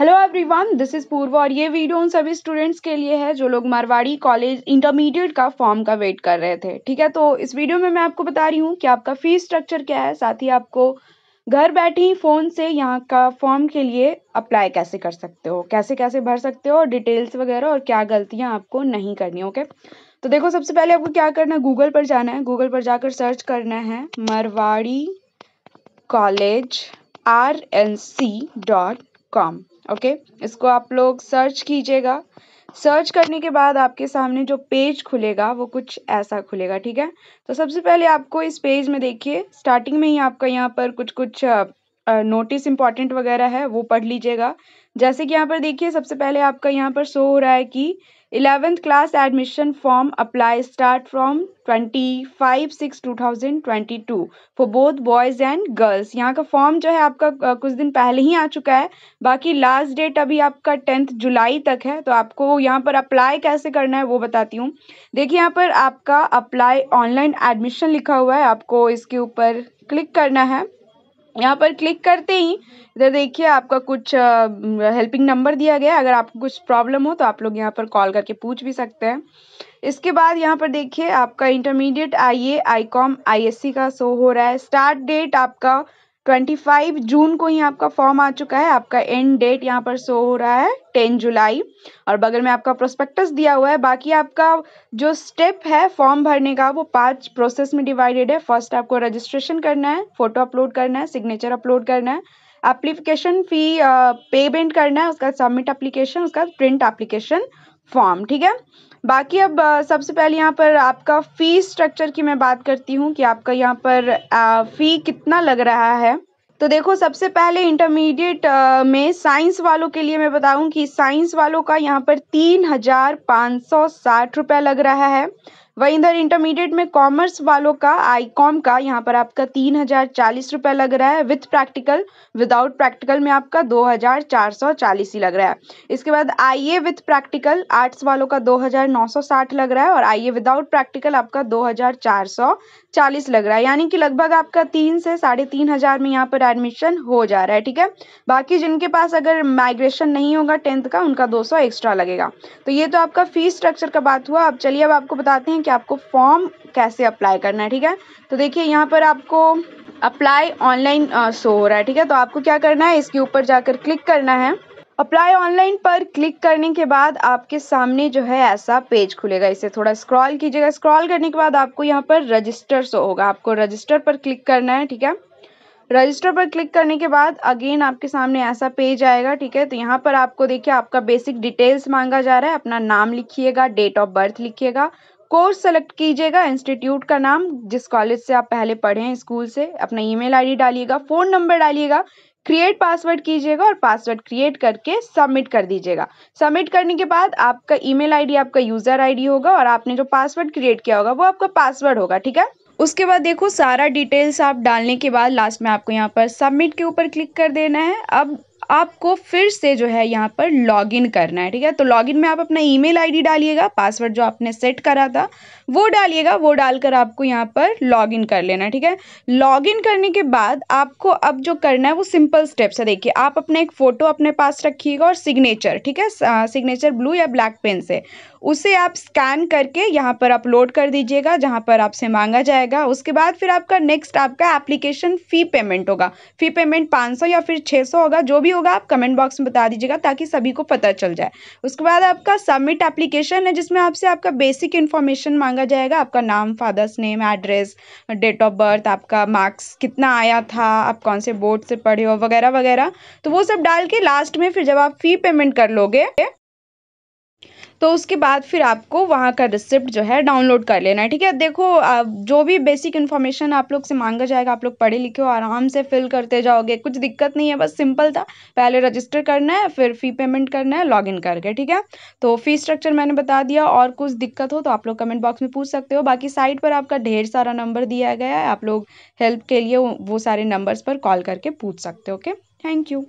hello everyone this is पूर्व और ये वीडियो उन सभी स्टूडेंट्स के लिए है जो लोग मारवाड़ी कॉलेज इंटरमीडिएट का फॉर्म का वेट कर रहे थे ठीक है तो इस वीडियो में मैं आपको बता रही हूँ कि आपका फीस स्ट्रक्चर क्या है साथ ही आपको घर बैठे ही फ़ोन से यहाँ का फॉर्म के लिए अप्लाई कैसे कर सकते हो कैसे कैसे भर सकते हो और डिटेल्स वगैरह और क्या गलतियाँ आपको नहीं करनी ओके तो देखो सबसे पहले आपको क्या करना है गूगल पर जाना है गूगल पर जाकर सर्च करना है Marwari college R N C dot com okay इसको आप लोग सर्च कीजिएगा सर्च करने के बाद आपके सामने जो पेज खुलेगा वो कुछ ऐसा खुलेगा ठीक है तो सबसे पहले आपको इस पेज में देखिए स्टार्टिंग में ही आपका यहाँ पर कुछ कुछ नोटिस इंपॉर्टेंट वगैरह है वो पढ़ लीजिएगा जैसे कि यहाँ पर देखिए सबसे पहले आपका यहाँ पर शो हो रहा है कि eleventh class admission form apply start from twenty five six two thousand twenty two for both boys and girls यहाँ का फॉर्म जो है आपका कुछ दिन पहले ही आ चुका है बाकी लास्ट डेट अभी आपका टेंथ जुलाई तक है तो आपको यहाँ पर अप्लाई कैसे करना है वो बताती हूँ देखिए यहाँ पर आपका अप्लाई ऑनलाइन एडमिशन लिखा हुआ है आपको इसके ऊपर क्लिक करना है यहाँ पर क्लिक करते ही इधर देखिए आपका कुछ हेल्पिंग नंबर दिया गया है अगर आपको कुछ प्रॉब्लम हो तो आप लोग यहाँ पर कॉल करके पूछ भी सकते हैं इसके बाद यहाँ पर देखिए आपका intermediate I A I com I S C का शो हो रहा है स्टार्ट डेट आपका ट्वेंटी फाइव जून को ही आपका फॉर्म आ चुका है आपका एंड डेट यहाँ पर शो हो रहा है टेन जुलाई और बगल में आपका प्रोस्पेक्टस दिया हुआ है बाकी आपका जो स्टेप है फॉर्म भरने का वो पांच प्रोसेस में डिवाइडेड है फर्स्ट आपको रजिस्ट्रेशन करना है फोटो अपलोड करना है सिग्नेचर अपलोड करना है एप्लीकेशन फ़ी पेमेंट करना है उसका सबमिट एप्लीकेशन उसका प्रिंट एप्लीकेशन फॉर्म ठीक है बाकी अब uh, सबसे पहले यहाँ पर आपका फ़ी स्ट्रक्चर की मैं बात करती हूँ कि आपका यहाँ पर फ़ी uh, कितना लग रहा है तो देखो सबसे पहले इंटरमीडिएट uh, में साइंस वालों के लिए मैं बताऊं कि साइंस वालों का यहाँ पर तीन हज़ार पाँच सौ साठ रुपया लग रहा है वहीं इधर इंटरमीडिएट में कॉमर्स वालों का आई कॉम का यहाँ पर आपका तीन हज़ार चालीस रुपए लग रहा है विथ प्रैक्टिकल विदाउट प्रैक्टिकल में आपका दो हज़ार चार सौ चालीस ही लग रहा है इसके बाद I A with practical arts वालों का दो हज़ार नौ सौ साठ लग रहा है और आई ए विदाउट प्रैक्टिकल आपका दो हज़ार चार सौ चालीस लग रहा है यानी कि लगभग आपका तीन से साढ़े तीन हज़ार में यहाँ पर एडमिशन हो जा रहा है ठीक है बाकी जिनके पास अगर माइग्रेशन नहीं होगा टेंथ का उनका दो सौ एक्स्ट्रा लगेगा तो ये तो आपका फीस स्ट्रक्चर का बात हुआ अब चलिए अब आपको बताते हैं कि आपको फॉर्म कैसे अप्लाई करना है ठीक है तो देखिए यहाँ पर आपको अप्लाई ऑनलाइन शो हो रहा है ठीक है तो आपको क्या करना है इसके ऊपर जाकर क्लिक करना है अप्लाई ऑनलाइन पर क्लिक करने के बाद आपके सामने जो है ऐसा पेज खुलेगा इसे थोड़ा स्क्रॉल कीजिएगा स्क्रॉल करने के बाद आपको यहाँ पर रजिस्टर शो होगा आपको रजिस्टर पर क्लिक करना है ठीक है रजिस्टर पर क्लिक करने के बाद अगेन आपके सामने ऐसा पेज आएगा ठीक है तो यहाँ पर आपको देखिए आपका बेसिक डिटेल्स मांगा जा रहा है अपना नाम लिखिएगा डेट ऑफ बर्थ लिखिएगा कोर्स सेलेक्ट कीजिएगा इंस्टीट्यूट का नाम जिस कॉलेज से आप पहले पढ़े हैं स्कूल से अपना ईमेल आईडी डालिएगा फ़ोन नंबर डालिएगा क्रिएट पासवर्ड कीजिएगा और पासवर्ड क्रिएट करके सबमिट कर दीजिएगा सबमिट करने के बाद आपका ईमेल आईडी आपका यूज़र आईडी होगा और आपने जो पासवर्ड क्रिएट किया होगा वो आपका पासवर्ड होगा ठीक है उसके बाद देखो सारा डिटेल्स आप डालने के बाद लास्ट में आपको यहाँ पर सबमिट के ऊपर क्लिक कर देना है अब आपको फिर से जो है यहाँ पर लॉगिन करना है ठीक है तो लॉगिन में आप अपना ईमेल आईडी डालिएगा पासवर्ड जो आपने सेट करा था वो डालिएगा वो डालकर आपको यहाँ पर लॉगिन कर लेना है ठीक है लॉगिन करने के बाद आपको अब जो करना है वो सिंपल स्टेप्स है देखिए आप अपना एक फ़ोटो अपने पास रखिएगा और सिग्नेचर ठीक है सिग्नेचर ब्लू या ब्लैक पेन से उसे आप स्कैन करके यहाँ पर अपलोड कर दीजिएगा जहाँ पर आपसे मांगा जाएगा उसके बाद फिर आपका नेक्स्ट आपका एप्लीकेशन फ़ी पेमेंट होगा फ़ी पेमेंट पाँच सौ या फिर छः सौ होगा जो भी होगा आप कमेंट बॉक्स में बता दीजिएगा ताकि सभी को पता चल जाए उसके बाद आपका सबमिट एप्लीकेशन है जिसमें आपसे आपका बेसिक इन्फॉर्मेशन मांगा जाएगा आपका नाम father's name address date of birth आपका मार्क्स कितना आया था आप कौन से बोर्ड से पढ़े हो वगैरह वगैरह तो वो सब डाल के लास्ट में फिर जब आप फ़ी पेमेंट कर लोगे तो उसके बाद फिर आपको वहाँ का रिसिप्ट जो है डाउनलोड कर लेना है ठीक है देखो जो भी बेसिक इन्फॉर्मेशन आप लोग से मांगा जाएगा आप लोग पढ़े लिखे हो आराम से फिल करते जाओगे कुछ दिक्कत नहीं है बस सिंपल था पहले रजिस्टर करना है फिर फ़ी पेमेंट करना है लॉगिन करके ठीक है तो फ़ी स्ट्रक्चर मैंने बता दिया और कुछ दिक्कत हो तो आप लोग कमेंट बॉक्स में पूछ सकते हो बाकी साइट पर आपका ढेर सारा नंबर दिया गया है आप लोग हेल्प के लिए वो सारे नंबर्स पर कॉल करके पूछ सकते हो ओके थैंक यू